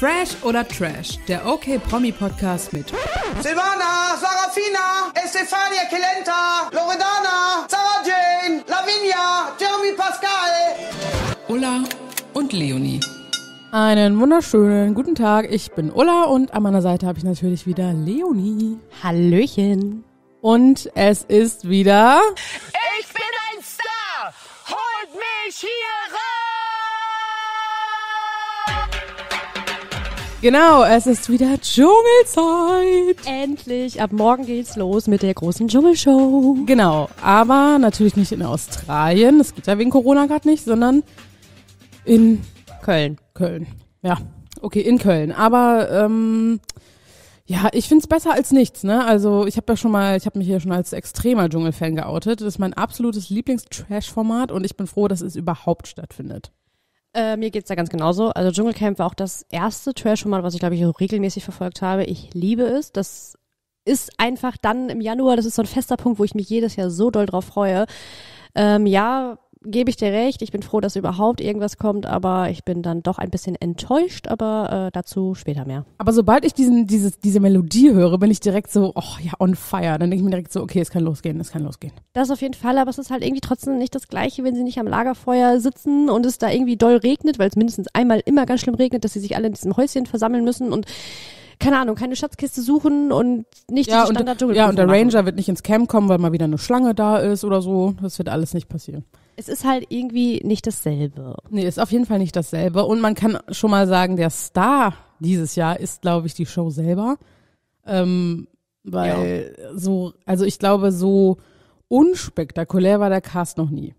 Fresh oder Trash, der OK Promi Podcast mit Silvana, Sarafina, Estefania Kelenta, Loredana, Sarah Jane, Lavinia, Jeremy Pascal, Ulla und Leonie. Einen wunderschönen guten Tag. Ich bin Ulla und an meiner Seite habe ich natürlich wieder Leonie. Hallöchen. Und es ist wieder. Ich bin ein Star! Holt mich hier Genau, es ist wieder Dschungelzeit. Endlich, ab morgen geht's los mit der großen Dschungelshow. Genau, aber natürlich nicht in Australien, das geht ja wegen Corona gerade nicht, sondern in Köln. Köln, ja. Okay, in Köln. Aber ähm, ja, ich find's besser als nichts, ne? Also ich habe ja schon mal, ich habe mich hier schon als extremer Dschungelfan geoutet. Das ist mein absolutes Lieblings-Trash-Format und ich bin froh, dass es überhaupt stattfindet. Äh, mir geht's da ganz genauso. Also Dschungelcamp war auch das erste trash mal was ich glaube ich regelmäßig verfolgt habe. Ich liebe es. Das ist einfach dann im Januar, das ist so ein fester Punkt, wo ich mich jedes Jahr so doll drauf freue. Ähm, ja, gebe ich dir recht, ich bin froh, dass überhaupt irgendwas kommt, aber ich bin dann doch ein bisschen enttäuscht, aber äh, dazu später mehr. Aber sobald ich diesen, dieses, diese Melodie höre, bin ich direkt so, oh ja, on fire. Dann denke ich mir direkt so, okay, es kann losgehen, es kann losgehen. Das auf jeden Fall, aber es ist halt irgendwie trotzdem nicht das Gleiche, wenn sie nicht am Lagerfeuer sitzen und es da irgendwie doll regnet, weil es mindestens einmal immer ganz schlimm regnet, dass sie sich alle in diesem Häuschen versammeln müssen und keine Ahnung, keine Schatzkiste suchen und nicht ja, die standard und, Ja, und der machen. Ranger wird nicht ins Camp kommen, weil mal wieder eine Schlange da ist oder so. Das wird alles nicht passieren. Es ist halt irgendwie nicht dasselbe. Nee, ist auf jeden Fall nicht dasselbe. Und man kann schon mal sagen, der Star dieses Jahr ist, glaube ich, die Show selber. Ähm, weil ja. so, also ich glaube, so unspektakulär war der Cast noch nie.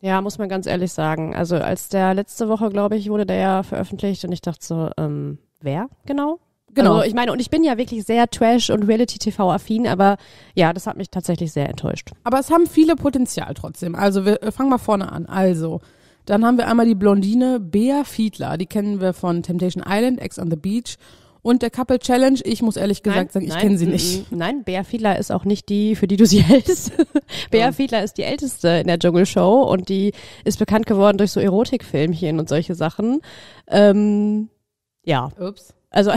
Ja, muss man ganz ehrlich sagen. Also als der letzte Woche, glaube ich, wurde der ja veröffentlicht und ich dachte so, ähm, wer genau? Genau. Also ich meine, und ich bin ja wirklich sehr Trash- und Reality-TV-affin, aber ja, das hat mich tatsächlich sehr enttäuscht. Aber es haben viele Potenzial trotzdem. Also wir äh, fangen mal vorne an. Also, dann haben wir einmal die Blondine Bea Fiedler. Die kennen wir von Temptation Island, Ex on the Beach und der Couple Challenge. Ich muss ehrlich gesagt nein, sagen, ich kenne sie mm, nicht. Mm. Nein, Bea Fiedler ist auch nicht die, für die du sie hältst. Bea ja. Fiedler ist die älteste in der Show und die ist bekannt geworden durch so Erotikfilmchen und solche Sachen. Ähm, ja. Ups. Also,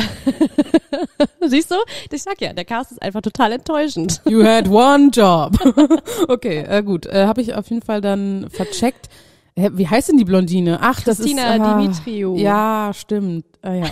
siehst du? Ich sag ja, der Cast ist einfach total enttäuschend. You had one job. okay, äh, gut. Äh, Habe ich auf jeden Fall dann vercheckt. Hä, wie heißt denn die Blondine? Ach, Christina das ist. Christina ah, Dimitriou. Ja, stimmt. Äh, ja.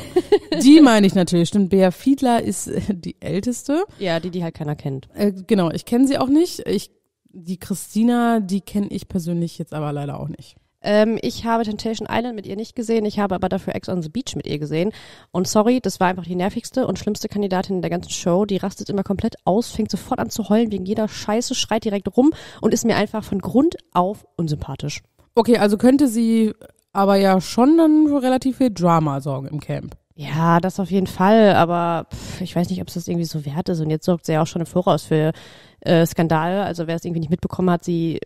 die meine ich natürlich. Stimmt, Bea Fiedler ist äh, die älteste. Ja, die, die halt keiner kennt. Äh, genau, ich kenne sie auch nicht. Ich, die Christina, die kenne ich persönlich jetzt aber leider auch nicht. Ähm, ich habe Temptation Island mit ihr nicht gesehen, ich habe aber dafür Ex on the Beach mit ihr gesehen. Und sorry, das war einfach die nervigste und schlimmste Kandidatin in der ganzen Show. Die rastet immer komplett aus, fängt sofort an zu heulen wegen jeder Scheiße, schreit direkt rum und ist mir einfach von Grund auf unsympathisch. Okay, also könnte sie aber ja schon dann relativ viel Drama sorgen im Camp. Ja, das auf jeden Fall, aber pff, ich weiß nicht, ob es das irgendwie so wert ist. Und jetzt sorgt sie ja auch schon im Voraus für äh, Skandale. Also wer es irgendwie nicht mitbekommen hat, sie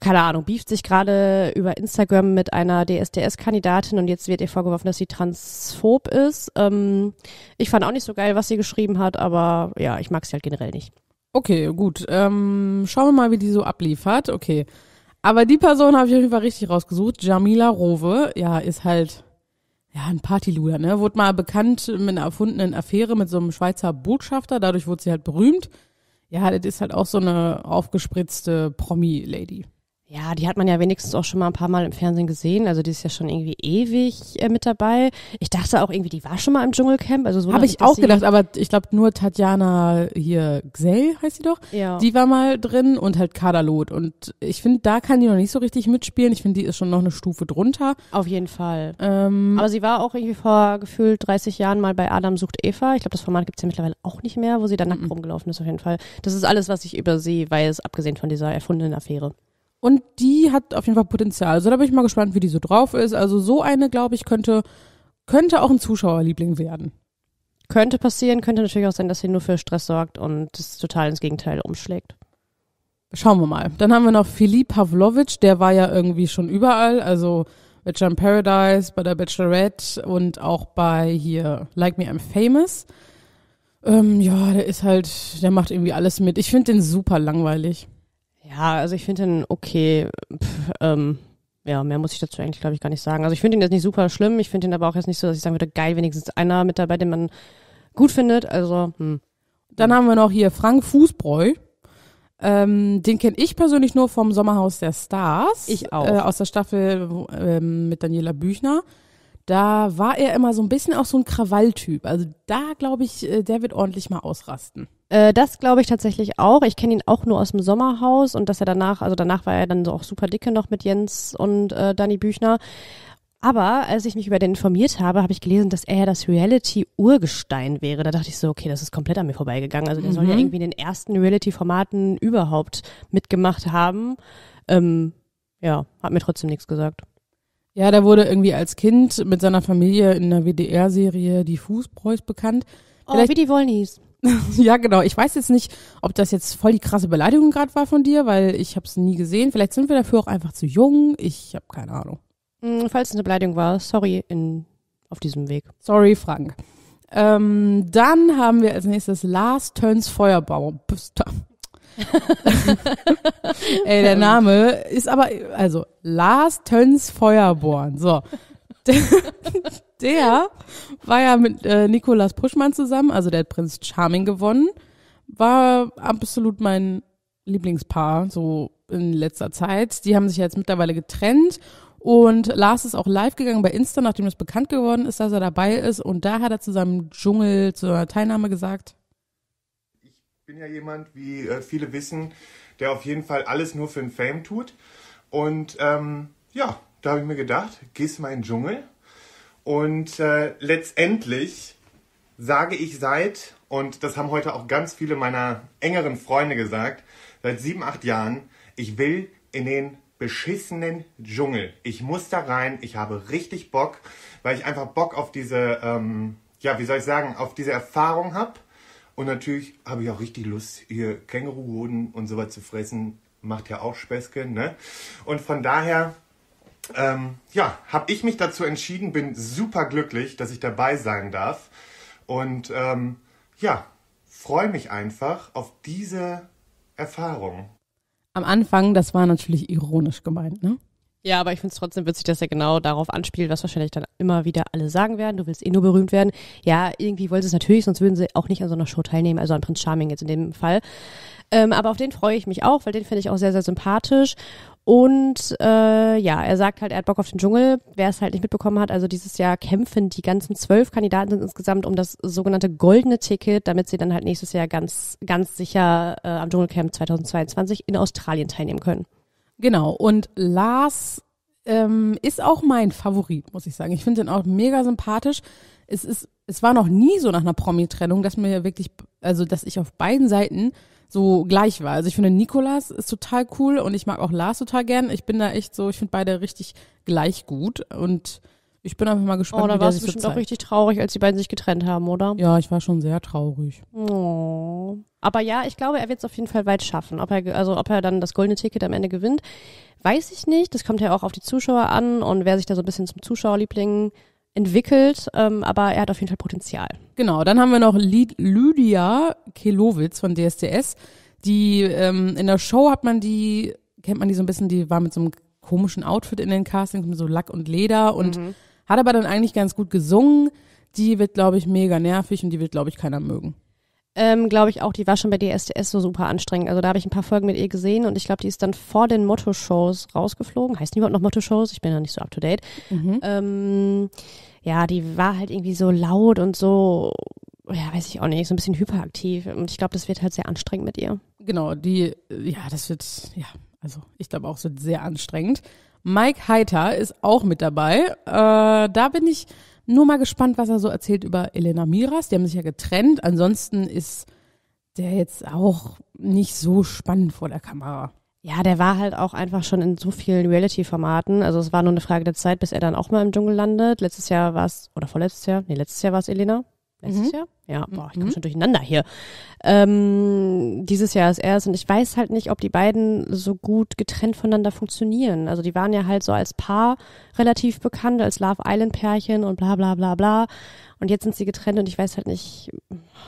keine Ahnung, beeft sich gerade über Instagram mit einer DSDS-Kandidatin und jetzt wird ihr vorgeworfen, dass sie transphob ist. Ähm, ich fand auch nicht so geil, was sie geschrieben hat, aber ja, ich mag sie halt generell nicht. Okay, gut. Ähm, schauen wir mal, wie die so abliefert. Okay. Aber die Person habe ich auf jeden Fall richtig rausgesucht. Jamila Rowe, ja, ist halt ja ein Partyluder, ne? Wurde mal bekannt mit einer erfundenen Affäre mit so einem Schweizer Botschafter, dadurch wurde sie halt berühmt. Ja, das ist halt auch so eine aufgespritzte Promi-Lady. Ja, die hat man ja wenigstens auch schon mal ein paar Mal im Fernsehen gesehen. Also die ist ja schon irgendwie ewig äh, mit dabei. Ich dachte auch irgendwie, die war schon mal im Dschungelcamp. Also so habe ich auch gedacht, aber ich glaube nur Tatjana hier Gsell heißt sie doch. Ja. Die war mal drin und halt Kaderlot. Und ich finde, da kann die noch nicht so richtig mitspielen. Ich finde, die ist schon noch eine Stufe drunter. Auf jeden Fall. Ähm, aber sie war auch irgendwie vor gefühlt 30 Jahren mal bei Adam sucht Eva. Ich glaube, das Format gibt's ja mittlerweile auch nicht mehr, wo sie da nackt mhm. rumgelaufen ist auf jeden Fall. Das ist alles, was ich über sie weiß, abgesehen von dieser erfundenen Affäre. Und die hat auf jeden Fall Potenzial. Also da bin ich mal gespannt, wie die so drauf ist. Also so eine, glaube ich, könnte, könnte auch ein Zuschauerliebling werden. Könnte passieren, könnte natürlich auch sein, dass sie nur für Stress sorgt und es total ins Gegenteil umschlägt. Schauen wir mal. Dann haben wir noch Philipp Pavlovic, der war ja irgendwie schon überall, also Bachelor in Paradise, bei der Bachelorette und auch bei hier Like Me I'm Famous. Ähm, ja, der ist halt, der macht irgendwie alles mit. Ich finde den super langweilig. Ja, also ich finde ihn okay. Pff, ähm, ja, mehr muss ich dazu eigentlich, glaube ich, gar nicht sagen. Also ich finde ihn jetzt nicht super schlimm. Ich finde ihn aber auch jetzt nicht so, dass ich sagen würde, geil, wenigstens einer mit dabei, den man gut findet. Also, hm. Dann haben wir noch hier Frank Fußbräu. Ähm, den kenne ich persönlich nur vom Sommerhaus der Stars. Ich auch. Äh, aus der Staffel äh, mit Daniela Büchner. Da war er immer so ein bisschen auch so ein Krawalltyp. Also da glaube ich, äh, der wird ordentlich mal ausrasten. Äh, das glaube ich tatsächlich auch. Ich kenne ihn auch nur aus dem Sommerhaus und dass er danach, also danach war er dann so auch super dicke noch mit Jens und äh, Dani Büchner. Aber als ich mich über den informiert habe, habe ich gelesen, dass er ja das Reality-Urgestein wäre. Da dachte ich so, okay, das ist komplett an mir vorbeigegangen. Also der mhm. soll ja mhm. irgendwie in den ersten Reality-Formaten überhaupt mitgemacht haben. Ähm, ja, hat mir trotzdem nichts gesagt. Ja, der wurde irgendwie als Kind mit seiner Familie in der WDR-Serie Die Fußbräuchs bekannt. Oh, Vielleicht, oh, wie die wollen Wollnies. ja, genau. Ich weiß jetzt nicht, ob das jetzt voll die krasse Beleidigung gerade war von dir, weil ich habe es nie gesehen. Vielleicht sind wir dafür auch einfach zu jung. Ich habe keine Ahnung. Hm, falls es eine Beleidigung war, sorry in, auf diesem Weg. Sorry, Frank. Ähm, dann haben wir als nächstes Lars Töns Feuerbaum. Ey, der ähm. Name ist aber, also Lars Töns Feuerborn. So. der war ja mit äh, Nikolas Puschmann zusammen, also der hat Prinz Charming gewonnen. War absolut mein Lieblingspaar, so in letzter Zeit. Die haben sich jetzt mittlerweile getrennt und Lars ist auch live gegangen bei Insta, nachdem es bekannt geworden ist, dass er dabei ist. Und da hat er zu seinem Dschungel, zur Teilnahme gesagt. Ich bin ja jemand, wie äh, viele wissen, der auf jeden Fall alles nur für den Fame tut. Und ähm, ja, da habe ich mir gedacht, gehst du mal in den Dschungel und äh, letztendlich sage ich seit, und das haben heute auch ganz viele meiner engeren Freunde gesagt, seit sieben, acht Jahren, ich will in den beschissenen Dschungel. Ich muss da rein, ich habe richtig Bock, weil ich einfach Bock auf diese, ähm, ja, wie soll ich sagen, auf diese Erfahrung habe. Und natürlich habe ich auch richtig Lust, hier Känguruhoden und sowas zu fressen. Macht ja auch Späßchen, ne? Und von daher ähm, ja, habe ich mich dazu entschieden, bin super glücklich, dass ich dabei sein darf. Und ähm, ja, freue mich einfach auf diese Erfahrung. Am Anfang, das war natürlich ironisch gemeint, ne? Ja, aber ich finde es trotzdem witzig, dass er genau darauf anspielt, was wahrscheinlich dann immer wieder alle sagen werden. Du willst eh nur berühmt werden. Ja, irgendwie wollen sie es natürlich, sonst würden sie auch nicht an so einer Show teilnehmen, also an Prinz Charming jetzt in dem Fall. Ähm, aber auf den freue ich mich auch, weil den finde ich auch sehr, sehr sympathisch. Und äh, ja, er sagt halt, er hat Bock auf den Dschungel. Wer es halt nicht mitbekommen hat, also dieses Jahr kämpfen die ganzen zwölf Kandidaten sind insgesamt um das sogenannte goldene Ticket, damit sie dann halt nächstes Jahr ganz, ganz sicher äh, am Dschungelcamp 2022 in Australien teilnehmen können. Genau, und Lars ähm, ist auch mein Favorit, muss ich sagen. Ich finde ihn auch mega sympathisch. Es ist, es war noch nie so nach einer Promi-Trennung, dass mir wirklich, also dass ich auf beiden Seiten so gleich war. Also ich finde, Nikolas ist total cool und ich mag auch Lars total gern. Ich bin da echt so, ich finde beide richtig gleich gut und ich bin einfach mal oh, gespannt. Oh, da warst du bestimmt auch richtig traurig, als die beiden sich getrennt haben, oder? Ja, ich war schon sehr traurig. Oh. Aber ja, ich glaube, er wird es auf jeden Fall weit schaffen. Ob er, also ob er dann das goldene Ticket am Ende gewinnt, weiß ich nicht. Das kommt ja auch auf die Zuschauer an und wer sich da so ein bisschen zum Zuschauerliebling entwickelt, ähm, aber er hat auf jeden Fall Potenzial. Genau, dann haben wir noch Lid Lydia Kelowitz von DSDS. Die ähm, in der Show hat man die, kennt man die so ein bisschen, die war mit so einem komischen Outfit in den Castings, mit so Lack und Leder und mhm. hat aber dann eigentlich ganz gut gesungen. Die wird, glaube ich, mega nervig und die wird, glaube ich, keiner mögen ähm, glaube ich auch, die war schon bei DSDS so super anstrengend. Also da habe ich ein paar Folgen mit ihr gesehen und ich glaube, die ist dann vor den Motto-Shows rausgeflogen. Heißt überhaupt noch Motto-Shows? Ich bin da nicht so up to date. Mhm. Ähm, ja, die war halt irgendwie so laut und so, ja, weiß ich auch nicht, so ein bisschen hyperaktiv. Und ich glaube, das wird halt sehr anstrengend mit ihr. Genau, die, äh, ja, das wird, ja, also ich glaube auch, es wird sehr anstrengend. Mike Heiter ist auch mit dabei. Äh, da bin ich nur mal gespannt, was er so erzählt über Elena Miras. Die haben sich ja getrennt. Ansonsten ist der jetzt auch nicht so spannend vor der Kamera. Ja, der war halt auch einfach schon in so vielen Reality-Formaten. Also es war nur eine Frage der Zeit, bis er dann auch mal im Dschungel landet. Letztes Jahr war es, oder vorletztes Jahr, nee, letztes Jahr war es Elena. Letztes mhm. Jahr? Ja, boah, ich komme mhm. schon durcheinander hier. Ähm, dieses Jahr ist erst und ich weiß halt nicht, ob die beiden so gut getrennt voneinander funktionieren. Also die waren ja halt so als Paar relativ bekannt, als Love Island-Pärchen und bla bla bla bla. Und jetzt sind sie getrennt und ich weiß halt nicht,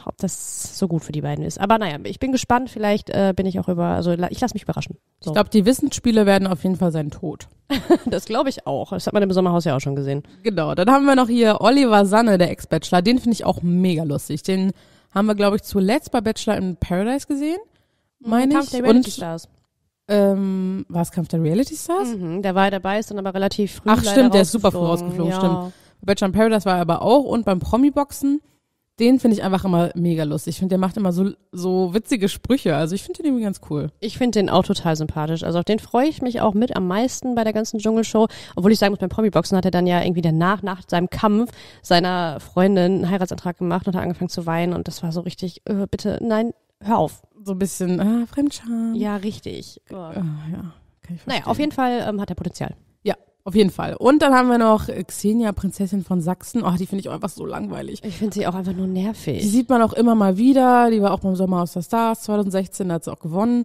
ob das so gut für die beiden ist. Aber naja, ich bin gespannt. Vielleicht äh, bin ich auch über, also ich lasse mich überraschen. So. Ich glaube, die Wissensspiele werden auf jeden Fall sein Tod. das glaube ich auch. Das hat man im Sommerhaus ja auch schon gesehen. Genau, dann haben wir noch hier Oliver Sanne, der Ex-Bachelor. Den finde ich auch mega lustig. Den haben wir, glaube ich, zuletzt bei Bachelor in Paradise gesehen, mhm, meine ich. Kampf der Reality Und, Stars. Ähm, war es Kampf der Reality Stars? Mhm, der war dabei, ist dann aber relativ früh Ach stimmt, der ist super früh rausgeflogen, ja. stimmt. Bachelor in Paradise war er aber auch und beim Promi-Boxen den finde ich einfach immer mega lustig. Ich finde, der macht immer so, so witzige Sprüche. Also ich finde den irgendwie ganz cool. Ich finde den auch total sympathisch. Also auf den freue ich mich auch mit am meisten bei der ganzen Dschungelshow. Obwohl ich sagen muss, beim Promi-Boxen hat er dann ja irgendwie danach, nach seinem Kampf, seiner Freundin einen Heiratsantrag gemacht und hat angefangen zu weinen. Und das war so richtig, äh, bitte, nein, hör auf. So ein bisschen, ah, Fremdscham. Ja, richtig. Oh. Oh, ja. Naja, auf jeden Fall ähm, hat er Potenzial. Auf jeden Fall. Und dann haben wir noch Xenia, Prinzessin von Sachsen. Oh, die finde ich auch einfach so langweilig. Ich finde sie auch einfach nur nervig. Die sieht man auch immer mal wieder. Die war auch beim Sommer aus der Stars 2016, da hat sie auch gewonnen.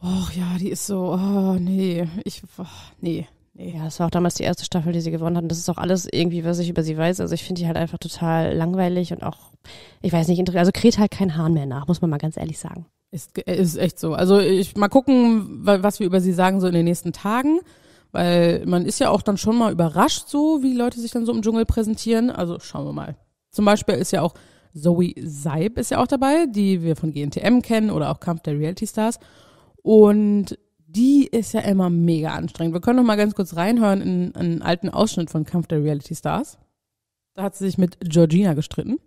Och ja, die ist so, oh nee, ich, oh, nee. Ja, es war auch damals die erste Staffel, die sie gewonnen hat. Und das ist auch alles irgendwie, was ich über sie weiß. Also ich finde die halt einfach total langweilig und auch, ich weiß nicht, also kräht halt kein Hahn mehr nach, muss man mal ganz ehrlich sagen. Ist, ist echt so. Also ich mal gucken, was wir über sie sagen so in den nächsten Tagen. Weil man ist ja auch dann schon mal überrascht, so wie Leute sich dann so im Dschungel präsentieren. Also schauen wir mal. Zum Beispiel ist ja auch Zoe Seib ist ja auch dabei, die wir von GNTM kennen oder auch Kampf der Reality Stars. Und die ist ja immer mega anstrengend. Wir können noch mal ganz kurz reinhören in einen alten Ausschnitt von Kampf der Reality Stars. Da hat sie sich mit Georgina gestritten.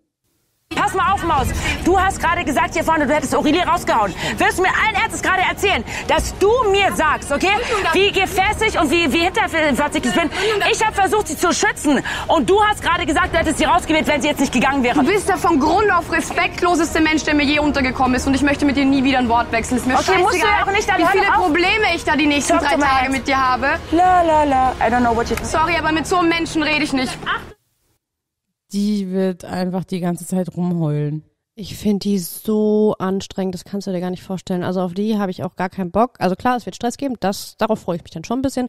Pass mal auf, Maus. Du hast gerade gesagt hier vorne, du hättest Aurelie rausgehauen. Wirst du mir allen Ernstes gerade erzählen, dass du mir sagst, okay, wie gefässig und wie, wie hinterfärzig ich bin. Ich habe versucht, sie zu schützen. Und du hast gerade gesagt, du hättest sie rausgewählt, wenn sie jetzt nicht gegangen wäre. Du bist der von Grund auf respektloseste Mensch, der mir je untergekommen ist. Und ich möchte mit dir nie wieder ein Wort wechseln. Ist mir okay, musst du ja auch nicht, aber wie viele Probleme ich da die nächsten Talk drei Tage mit dir habe. La, la, la. I don't know what you Sorry, aber mit so einem Menschen rede ich nicht die wird einfach die ganze Zeit rumheulen. Ich finde die so anstrengend, das kannst du dir gar nicht vorstellen. Also auf die habe ich auch gar keinen Bock. Also klar, es wird Stress geben, das, darauf freue ich mich dann schon ein bisschen.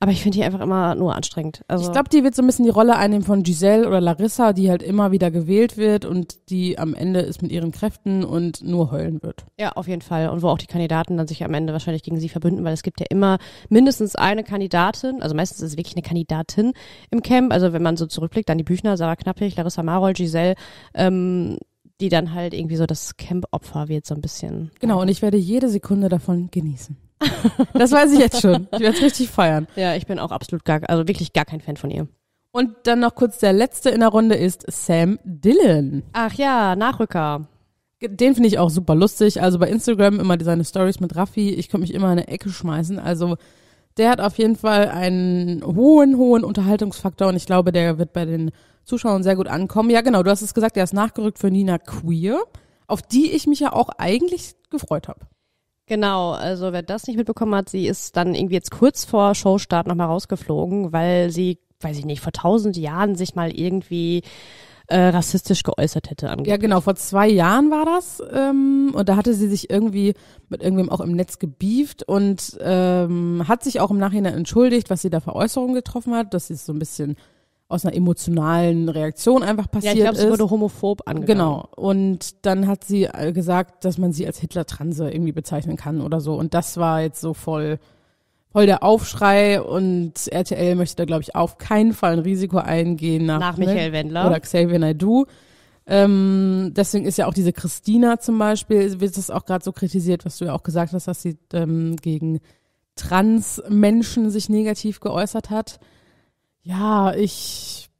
Aber ich finde die einfach immer nur anstrengend. Also ich glaube, die wird so ein bisschen die Rolle einnehmen von Giselle oder Larissa, die halt immer wieder gewählt wird und die am Ende ist mit ihren Kräften und nur heulen wird. Ja, auf jeden Fall. Und wo auch die Kandidaten dann sich am Ende wahrscheinlich gegen sie verbünden, weil es gibt ja immer mindestens eine Kandidatin, also meistens ist es wirklich eine Kandidatin im Camp. Also wenn man so zurückblickt, dann die Büchner, Sarah Knappig, Larissa Marol, Giselle, ähm, die dann halt irgendwie so das Camp-Opfer wird, so ein bisschen. Genau, und ich werde jede Sekunde davon genießen. das weiß ich jetzt schon. Ich werde es richtig feiern. Ja, ich bin auch absolut gar, also wirklich gar kein Fan von ihr. Und dann noch kurz der letzte in der Runde ist Sam Dillon. Ach ja, Nachrücker. Den finde ich auch super lustig. Also bei Instagram immer seine Stories mit Raffi. Ich könnte mich immer in eine Ecke schmeißen. Also der hat auf jeden Fall einen hohen, hohen Unterhaltungsfaktor und ich glaube, der wird bei den Zuschauern sehr gut ankommen. Ja, genau, du hast es gesagt, der ist nachgerückt für Nina Queer, auf die ich mich ja auch eigentlich gefreut habe. Genau, also wer das nicht mitbekommen hat, sie ist dann irgendwie jetzt kurz vor Showstart nochmal rausgeflogen, weil sie, weiß ich nicht, vor tausend Jahren sich mal irgendwie äh, rassistisch geäußert hätte. Angeblich. Ja, genau, vor zwei Jahren war das. Ähm, und da hatte sie sich irgendwie mit irgendwem auch im Netz gebieft und ähm, hat sich auch im Nachhinein entschuldigt, was sie da für Äußerungen getroffen hat, dass sie es so ein bisschen aus einer emotionalen Reaktion einfach passiert ja, ich glaube, sie wurde homophob angegangen. Genau. Und dann hat sie äh, gesagt, dass man sie als Hitler-Transe irgendwie bezeichnen kann oder so. Und das war jetzt so voll voll der Aufschrei und RTL möchte da, glaube ich, auf keinen Fall ein Risiko eingehen nach, nach ne? Michael Wendler oder Xavier Naidoo. Ähm, deswegen ist ja auch diese Christina zum Beispiel, wird das auch gerade so kritisiert, was du ja auch gesagt hast, dass sie ähm, gegen Transmenschen sich negativ geäußert hat. Ja, ich,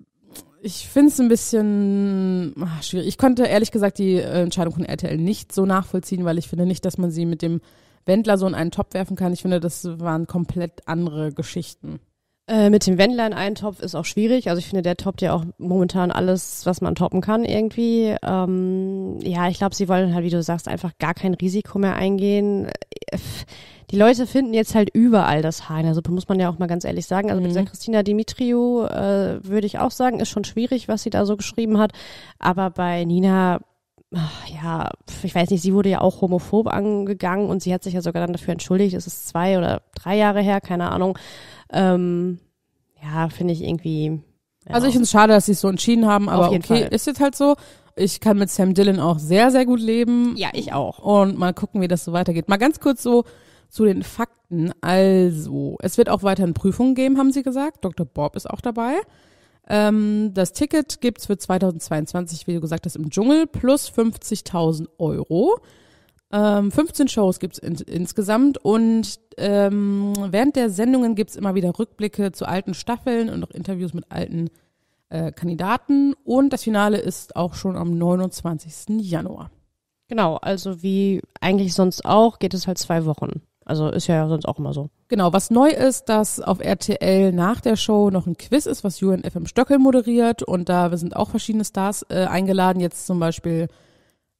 ich finde es ein bisschen ach, schwierig. Ich konnte ehrlich gesagt die äh, Entscheidung von RTL nicht so nachvollziehen, weil ich finde nicht, dass man sie mit dem Wendler so in einen Topf werfen kann. Ich finde, das waren komplett andere Geschichten. Äh, mit dem Wendler in einen Topf ist auch schwierig. Also ich finde, der toppt ja auch momentan alles, was man toppen kann irgendwie. Ähm, ja, ich glaube, sie wollen halt, wie du sagst, einfach gar kein Risiko mehr eingehen. Äh, die Leute finden jetzt halt überall das Haar Also muss man ja auch mal ganz ehrlich sagen. Also mhm. mit dieser Christina Dimitriou äh, würde ich auch sagen, ist schon schwierig, was sie da so geschrieben hat. Aber bei Nina Ah, ja, ich weiß nicht, sie wurde ja auch homophob angegangen und sie hat sich ja sogar dann dafür entschuldigt. Es ist zwei oder drei Jahre her, keine Ahnung. Ähm, ja, finde ich irgendwie. Ja. Also ich finde es schade, dass sie es so entschieden haben, aber okay, Fall. ist jetzt halt so. Ich kann mit Sam Dillon auch sehr, sehr gut leben. Ja, ich auch. Und mal gucken, wie das so weitergeht. Mal ganz kurz so zu den Fakten. Also, es wird auch weiterhin Prüfungen geben, haben sie gesagt. Dr. Bob ist auch dabei. Ähm, das Ticket gibt es für 2022, wie du gesagt hast, im Dschungel plus 50.000 Euro. Ähm, 15 Shows gibt's in, insgesamt und ähm, während der Sendungen gibt es immer wieder Rückblicke zu alten Staffeln und auch Interviews mit alten äh, Kandidaten. Und das Finale ist auch schon am 29. Januar. Genau, also wie eigentlich sonst auch, geht es halt zwei Wochen. Also ist ja sonst auch immer so. Genau, was neu ist, dass auf RTL nach der Show noch ein Quiz ist, was Julian FM Stöckel moderiert und da sind auch verschiedene Stars äh, eingeladen. Jetzt zum Beispiel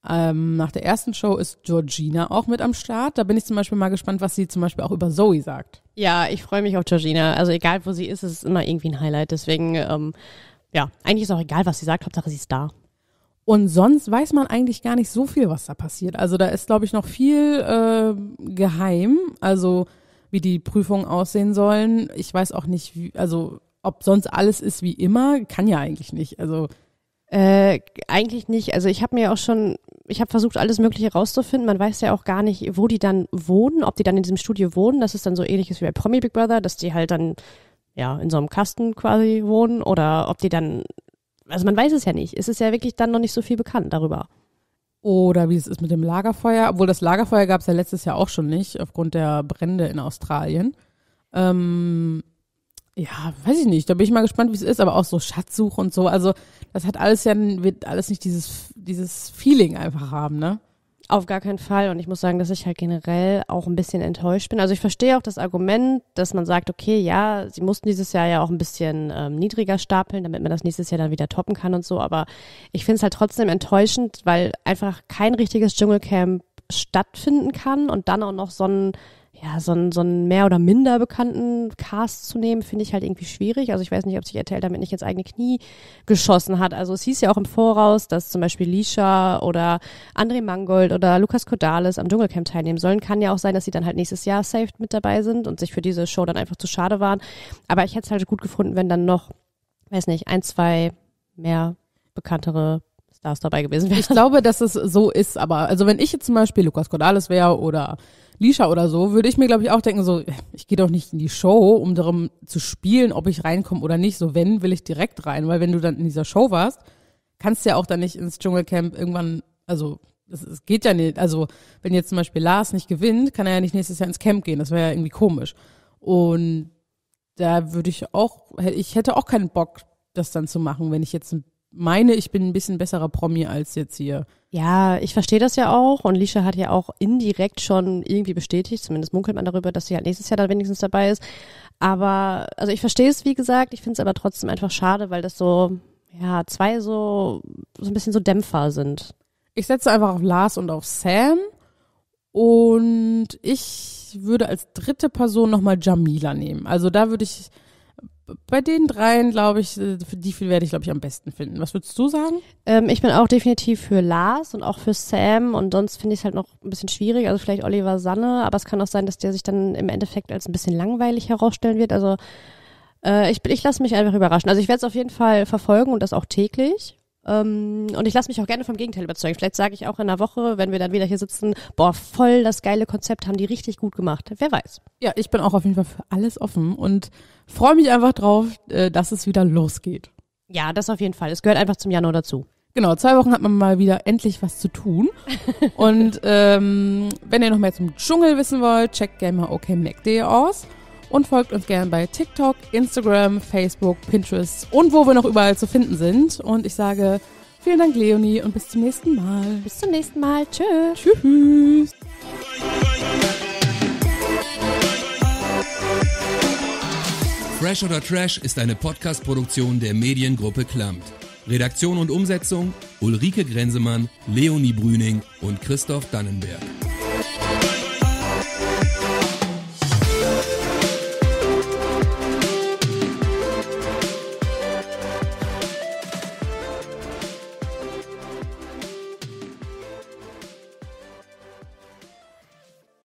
ähm, nach der ersten Show ist Georgina auch mit am Start. Da bin ich zum Beispiel mal gespannt, was sie zum Beispiel auch über Zoe sagt. Ja, ich freue mich auf Georgina. Also egal, wo sie ist, ist es immer irgendwie ein Highlight. Deswegen, ähm, ja, eigentlich ist auch egal, was sie sagt. Hauptsache, sie ist da. Und sonst weiß man eigentlich gar nicht so viel, was da passiert. Also da ist, glaube ich, noch viel äh, geheim. Also wie die Prüfungen aussehen sollen. Ich weiß auch nicht, wie, also ob sonst alles ist wie immer, kann ja eigentlich nicht. Also äh, eigentlich nicht. Also ich habe mir auch schon, ich habe versucht, alles Mögliche rauszufinden. Man weiß ja auch gar nicht, wo die dann wohnen, ob die dann in diesem Studio wohnen. Das ist dann so ähnliches wie bei Promi Big Brother, dass die halt dann ja in so einem Kasten quasi wohnen oder ob die dann also man weiß es ja nicht. Es ist ja wirklich dann noch nicht so viel bekannt darüber. Oder wie es ist mit dem Lagerfeuer, obwohl das Lagerfeuer gab es ja letztes Jahr auch schon nicht, aufgrund der Brände in Australien. Ähm, ja, weiß ich nicht. Da bin ich mal gespannt, wie es ist, aber auch so Schatzsuche und so. Also, das hat alles ja, wird alles nicht dieses, dieses Feeling einfach haben, ne? Auf gar keinen Fall. Und ich muss sagen, dass ich halt generell auch ein bisschen enttäuscht bin. Also ich verstehe auch das Argument, dass man sagt, okay, ja, sie mussten dieses Jahr ja auch ein bisschen ähm, niedriger stapeln, damit man das nächstes Jahr dann wieder toppen kann und so. Aber ich finde es halt trotzdem enttäuschend, weil einfach kein richtiges Dschungelcamp stattfinden kann und dann auch noch so ein ja, so einen, so einen mehr oder minder bekannten Cast zu nehmen, finde ich halt irgendwie schwierig. Also ich weiß nicht, ob sich RTL damit nicht ins eigene Knie geschossen hat. Also es hieß ja auch im Voraus, dass zum Beispiel Lisha oder André Mangold oder Lukas Kodales am Dschungelcamp teilnehmen sollen. Kann ja auch sein, dass sie dann halt nächstes Jahr safe mit dabei sind und sich für diese Show dann einfach zu schade waren. Aber ich hätte es halt gut gefunden, wenn dann noch, weiß nicht, ein, zwei mehr bekanntere Stars dabei gewesen wären. Ich glaube, dass es so ist, aber also wenn ich jetzt zum Beispiel Lukas Kodales wäre oder Lisha oder so, würde ich mir, glaube ich, auch denken, so, ich gehe doch nicht in die Show, um darum zu spielen, ob ich reinkomme oder nicht. So, wenn, will ich direkt rein, weil wenn du dann in dieser Show warst, kannst du ja auch dann nicht ins Dschungelcamp irgendwann, also es, geht ja nicht. Also, wenn jetzt zum Beispiel Lars nicht gewinnt, kann er ja nicht nächstes Jahr ins Camp gehen. Das wäre ja irgendwie komisch. Und da würde ich auch, ich hätte auch keinen Bock, das dann zu machen, wenn ich jetzt ein meine, ich bin ein bisschen besserer Promi als jetzt hier. Ja, ich verstehe das ja auch. Und Lisha hat ja auch indirekt schon irgendwie bestätigt, zumindest munkelt man darüber, dass sie halt nächstes Jahr dann wenigstens dabei ist. Aber, also ich verstehe es, wie gesagt. Ich finde es aber trotzdem einfach schade, weil das so, ja, zwei so, so ein bisschen so Dämpfer sind. Ich setze einfach auf Lars und auf Sam. Und ich würde als dritte Person nochmal Jamila nehmen. Also da würde ich bei den dreien, glaube ich, äh, für die werde ich, glaube ich, am besten finden. Was würdest du sagen? Ähm, ich bin auch definitiv für Lars und auch für Sam und sonst finde ich es halt noch ein bisschen schwierig. Also vielleicht Oliver Sanne, aber es kann auch sein, dass der sich dann im Endeffekt als ein bisschen langweilig herausstellen wird. Also äh, ich, ich lasse mich einfach überraschen. Also ich werde es auf jeden Fall verfolgen und das auch täglich. Ähm, und ich lasse mich auch gerne vom Gegenteil überzeugen. Vielleicht sage ich auch in einer Woche, wenn wir dann wieder hier sitzen, boah, voll das geile Konzept, haben die richtig gut gemacht. Wer weiß. Ja, ich bin auch auf jeden Fall für alles offen und freue mich einfach drauf, äh, dass es wieder losgeht. Ja, das auf jeden Fall. Es gehört einfach zum Januar dazu. Genau, zwei Wochen hat man mal wieder endlich was zu tun. Und ähm, wenn ihr noch mehr zum Dschungel wissen wollt, checkt gerne mal OKMacDay aus und folgt uns gerne bei TikTok, Instagram, Facebook, Pinterest und wo wir noch überall zu finden sind. Und ich sage vielen Dank, Leonie, und bis zum nächsten Mal. Bis zum nächsten Mal. Tschö. Tschüss. Fresh oder Trash ist eine Podcast-Produktion der Mediengruppe Klammt. Redaktion und Umsetzung Ulrike Grenzemann, Leonie Brüning und Christoph Dannenberg.